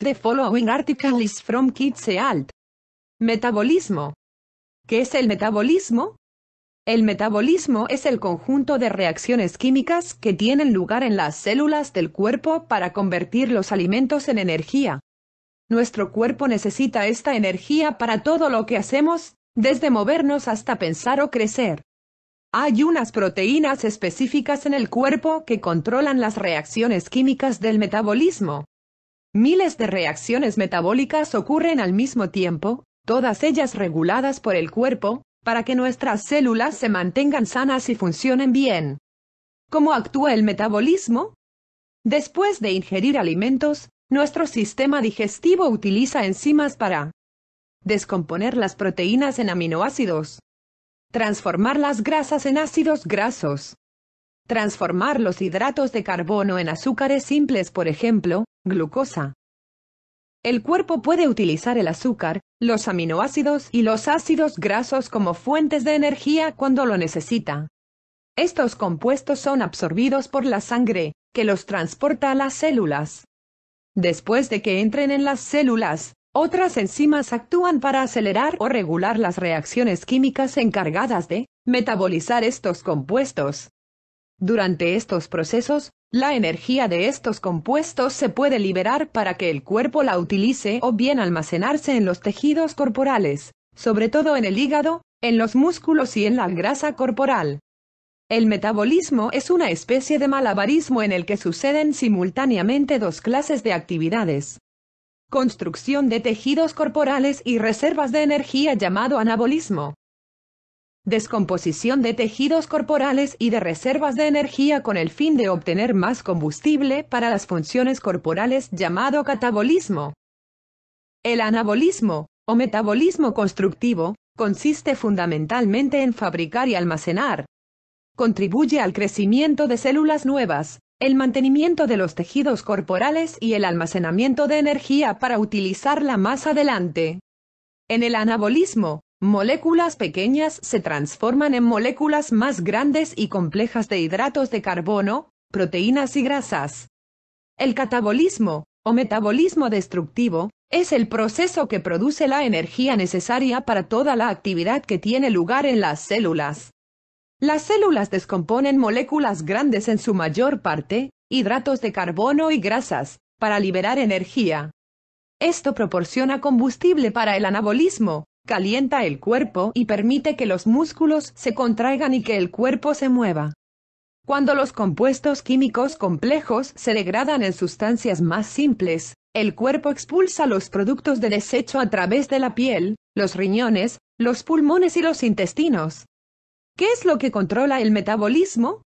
The following article is from Sealt. Metabolismo. ¿Qué es el metabolismo? El metabolismo es el conjunto de reacciones químicas que tienen lugar en las células del cuerpo para convertir los alimentos en energía. Nuestro cuerpo necesita esta energía para todo lo que hacemos, desde movernos hasta pensar o crecer. Hay unas proteínas específicas en el cuerpo que controlan las reacciones químicas del metabolismo. Miles de reacciones metabólicas ocurren al mismo tiempo, todas ellas reguladas por el cuerpo, para que nuestras células se mantengan sanas y funcionen bien. ¿Cómo actúa el metabolismo? Después de ingerir alimentos, nuestro sistema digestivo utiliza enzimas para descomponer las proteínas en aminoácidos, transformar las grasas en ácidos grasos, transformar los hidratos de carbono en azúcares simples, por ejemplo, glucosa. El cuerpo puede utilizar el azúcar, los aminoácidos y los ácidos grasos como fuentes de energía cuando lo necesita. Estos compuestos son absorbidos por la sangre, que los transporta a las células. Después de que entren en las células, otras enzimas actúan para acelerar o regular las reacciones químicas encargadas de metabolizar estos compuestos. Durante estos procesos, la energía de estos compuestos se puede liberar para que el cuerpo la utilice o bien almacenarse en los tejidos corporales, sobre todo en el hígado, en los músculos y en la grasa corporal. El metabolismo es una especie de malabarismo en el que suceden simultáneamente dos clases de actividades. Construcción de tejidos corporales y reservas de energía llamado anabolismo, descomposición de tejidos corporales y de reservas de energía con el fin de obtener más combustible para las funciones corporales llamado catabolismo. El anabolismo, o metabolismo constructivo, consiste fundamentalmente en fabricar y almacenar. Contribuye al crecimiento de células nuevas, el mantenimiento de los tejidos corporales y el almacenamiento de energía para utilizarla más adelante. En el anabolismo, Moléculas pequeñas se transforman en moléculas más grandes y complejas de hidratos de carbono, proteínas y grasas. El catabolismo, o metabolismo destructivo, es el proceso que produce la energía necesaria para toda la actividad que tiene lugar en las células. Las células descomponen moléculas grandes en su mayor parte, hidratos de carbono y grasas, para liberar energía. Esto proporciona combustible para el anabolismo, calienta el cuerpo y permite que los músculos se contraigan y que el cuerpo se mueva. Cuando los compuestos químicos complejos se degradan en sustancias más simples, el cuerpo expulsa los productos de desecho a través de la piel, los riñones, los pulmones y los intestinos. ¿Qué es lo que controla el metabolismo?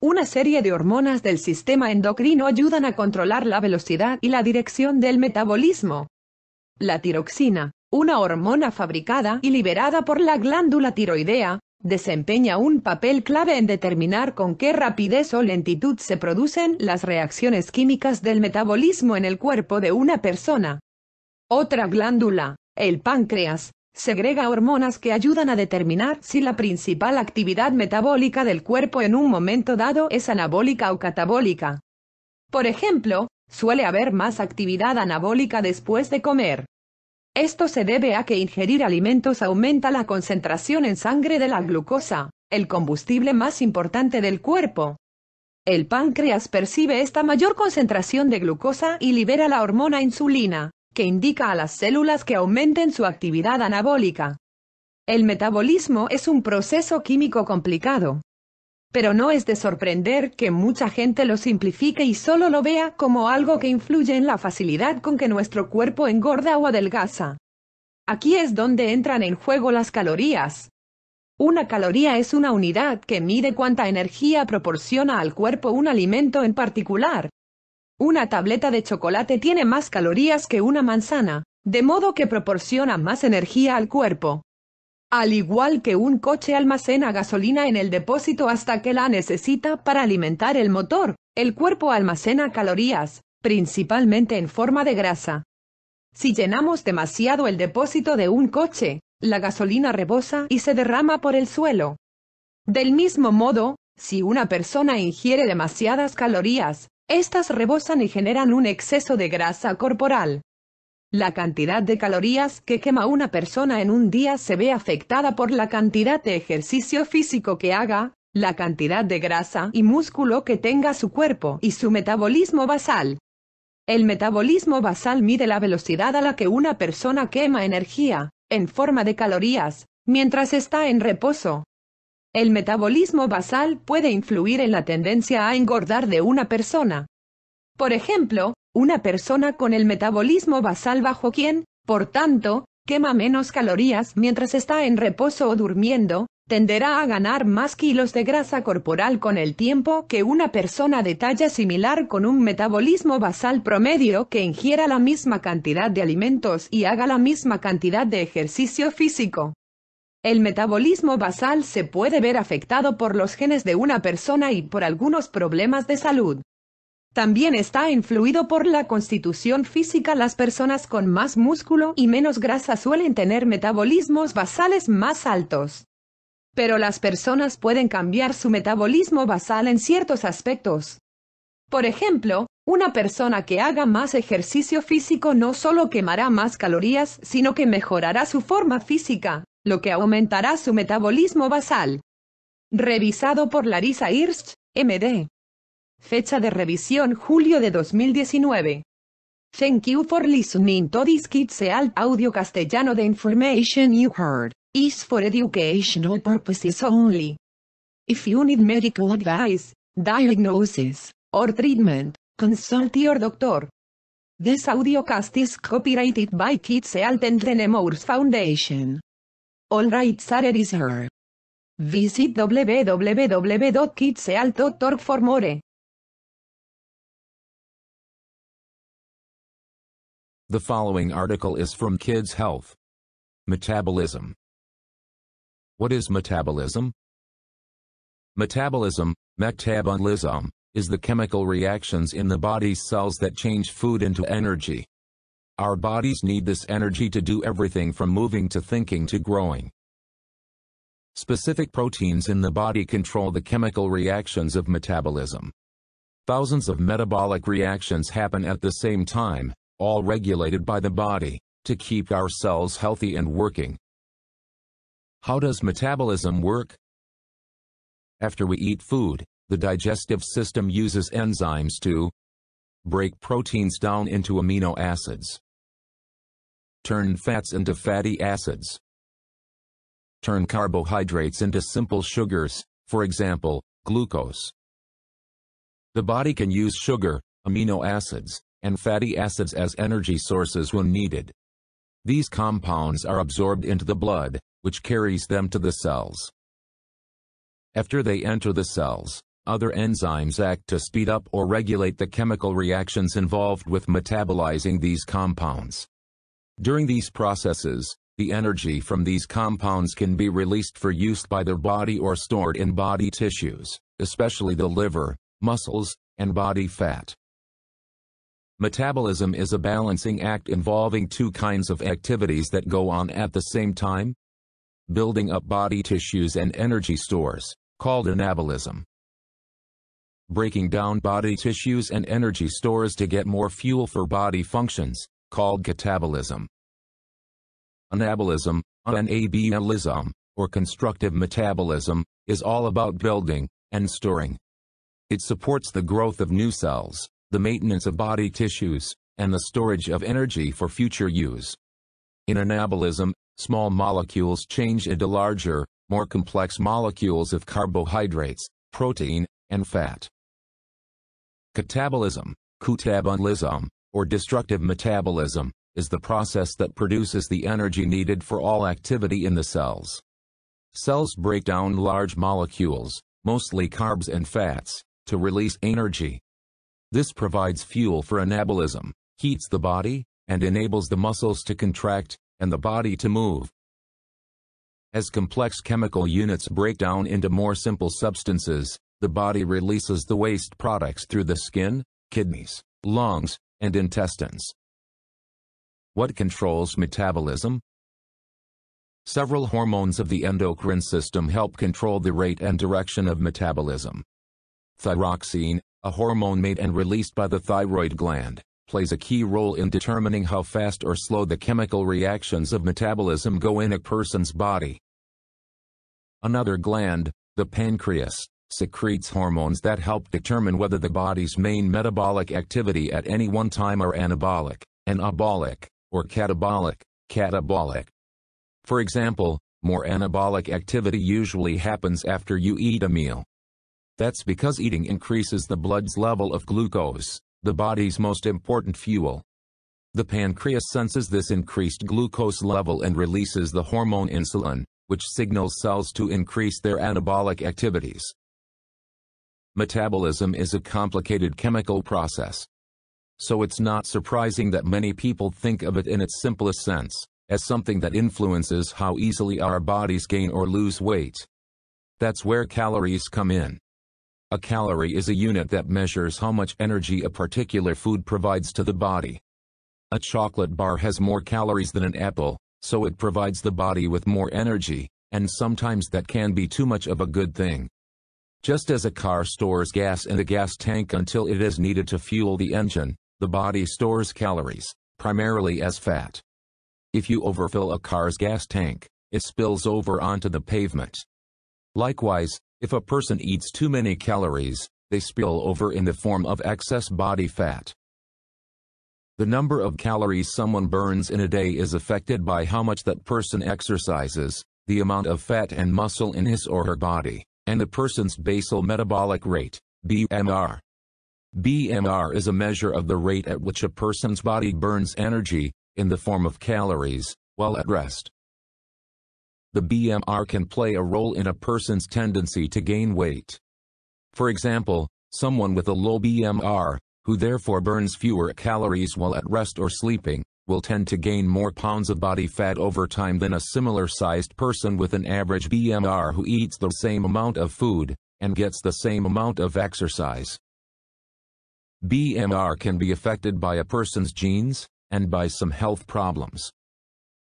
Una serie de hormonas del sistema endocrino ayudan a controlar la velocidad y la dirección del metabolismo. La tiroxina, una hormona fabricada y liberada por la glándula tiroidea, desempeña un papel clave en determinar con qué rapidez o lentitud se producen las reacciones químicas del metabolismo en el cuerpo de una persona. Otra glándula, el páncreas, segrega hormonas que ayudan a determinar si la principal actividad metabólica del cuerpo en un momento dado es anabólica o catabólica. Por ejemplo, suele haber más actividad anabólica después de comer. Esto se debe a que ingerir alimentos aumenta la concentración en sangre de la glucosa, el combustible más importante del cuerpo. El páncreas percibe esta mayor concentración de glucosa y libera la hormona insulina, que indica a las células que aumenten su actividad anabólica. El metabolismo es un proceso químico complicado, pero no es de sorprender que mucha gente lo simplifique y solo lo vea como algo que influye en la facilidad con que nuestro cuerpo engorda o adelgaza. Aquí es donde entran en juego las calorías. Una caloría es una unidad que mide cuánta energía proporciona al cuerpo un alimento en particular. Una tableta de chocolate tiene más calorías que una manzana, de modo que proporciona más energía al cuerpo al igual que un coche almacena gasolina en el depósito hasta que la necesita para alimentar el motor. El cuerpo almacena calorías, principalmente en forma de grasa. Si llenamos demasiado el depósito de un coche, la gasolina rebosa y se derrama por el suelo. Del mismo modo, si una persona ingiere demasiadas calorías, éstas rebosan y generan un exceso de grasa corporal. La cantidad de calorías que quema una persona en un día se ve afectada por la cantidad de ejercicio físico que haga, la cantidad de grasa y músculo que tenga su cuerpo y su metabolismo basal. El metabolismo basal mide la velocidad a la que una persona quema energía, en forma de calorías, mientras está en reposo. El metabolismo basal puede influir en la tendencia a engordar de una persona. Por ejemplo, una persona con el metabolismo basal bajo quien, por tanto, quema menos calorías mientras está en reposo o durmiendo, tenderá a ganar más kilos de grasa corporal con el tiempo que una persona de talla similar con un metabolismo basal promedio que ingiera la misma cantidad de alimentos y haga la misma cantidad de ejercicio físico. El metabolismo basal se puede ver afectado por los genes de una persona y por algunos problemas de salud. También está influido por la constitución física. Las personas con más músculo y menos grasa suelen tener metabolismos basales más altos. Pero las personas pueden cambiar su metabolismo basal en ciertos aspectos. Por ejemplo, una persona que haga más ejercicio físico no solo quemará más calorías, sino que mejorará su forma física, lo que aumentará su metabolismo basal. Revisado por Larisa Hirsch, MD. Fecha de revisión julio de 2019. Thank you for listening to this Kids Alt audio castellano. The information you heard is for educational purposes only. If you need medical advice, diagnosis, or treatment, consult your doctor. This audiocast is copyrighted by Kids Alt and the Nemours Foundation. All rights are reserved. Visit www.kidsealt.org for more. The following article is from Kids Health. Metabolism. What is metabolism? Metabolism, metabolism, is the chemical reactions in the body's cells that change food into energy. Our bodies need this energy to do everything from moving to thinking to growing. Specific proteins in the body control the chemical reactions of metabolism. Thousands of metabolic reactions happen at the same time, all regulated by the body, to keep our cells healthy and working. How does metabolism work? After we eat food, the digestive system uses enzymes to break proteins down into amino acids, turn fats into fatty acids, turn carbohydrates into simple sugars, for example, glucose. The body can use sugar, amino acids, and fatty acids as energy sources when needed. These compounds are absorbed into the blood, which carries them to the cells. After they enter the cells, other enzymes act to speed up or regulate the chemical reactions involved with metabolizing these compounds. During these processes, the energy from these compounds can be released for use by the body or stored in body tissues, especially the liver, muscles, and body fat. Metabolism is a balancing act involving two kinds of activities that go on at the same time. Building up body tissues and energy stores, called anabolism. Breaking down body tissues and energy stores to get more fuel for body functions, called catabolism. Anabolism, anabolism, or constructive metabolism, is all about building and storing. It supports the growth of new cells, the maintenance of body tissues, and the storage of energy for future use. In anabolism, small molecules change into larger, more complex molecules of carbohydrates, protein, and fat. Catabolism, catabolism, or destructive metabolism, is the process that produces the energy needed for all activity in the cells. Cells break down large molecules, mostly carbs and fats, to release energy, this provides fuel for anabolism, heats the body, and enables the muscles to contract, and the body to move. As complex chemical units break down into more simple substances, the body releases the waste products through the skin, kidneys, lungs, and intestines. What controls metabolism? Several hormones of the endocrine system help control the rate and direction of metabolism. Thyroxine, a hormone made and released by the thyroid gland, plays a key role in determining how fast or slow the chemical reactions of metabolism go in a person's body. Another gland, the pancreas, secretes hormones that help determine whether the body's main metabolic activity at any one time are anabolic, anabolic, or catabolic, catabolic. For example, more anabolic activity usually happens after you eat a meal, that's because eating increases the blood's level of glucose, the body's most important fuel. The pancreas senses this increased glucose level and releases the hormone insulin, which signals cells to increase their anabolic activities. Metabolism is a complicated chemical process. So it's not surprising that many people think of it in its simplest sense, as something that influences how easily our bodies gain or lose weight. That's where calories come in. A calorie is a unit that measures how much energy a particular food provides to the body. A chocolate bar has more calories than an apple, so it provides the body with more energy, and sometimes that can be too much of a good thing. Just as a car stores gas in a gas tank until it is needed to fuel the engine, the body stores calories, primarily as fat. If you overfill a car's gas tank, it spills over onto the pavement. Likewise, if a person eats too many calories, they spill over in the form of excess body fat. The number of calories someone burns in a day is affected by how much that person exercises, the amount of fat and muscle in his or her body, and the person's basal metabolic rate, BMR. BMR is a measure of the rate at which a person's body burns energy, in the form of calories, while at rest the BMR can play a role in a person's tendency to gain weight. For example, someone with a low BMR, who therefore burns fewer calories while at rest or sleeping, will tend to gain more pounds of body fat over time than a similar-sized person with an average BMR who eats the same amount of food, and gets the same amount of exercise. BMR can be affected by a person's genes, and by some health problems.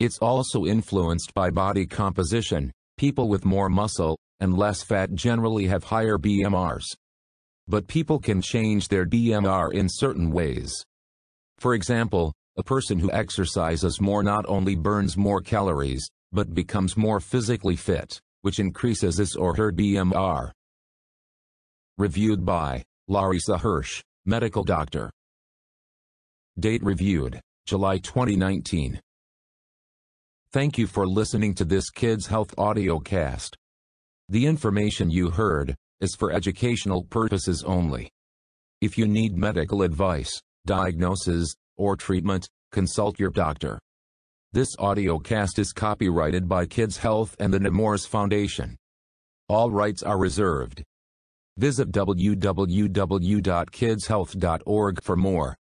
It's also influenced by body composition. People with more muscle and less fat generally have higher BMRs. But people can change their BMR in certain ways. For example, a person who exercises more not only burns more calories, but becomes more physically fit, which increases his or her BMR. Reviewed by Larissa Hirsch, medical doctor. Date reviewed, July 2019. Thank you for listening to this Kids Health audio cast. The information you heard is for educational purposes only. If you need medical advice, diagnosis, or treatment, consult your doctor. This audio cast is copyrighted by Kids Health and the Nemours Foundation. All rights are reserved. Visit www.kidshealth.org for more.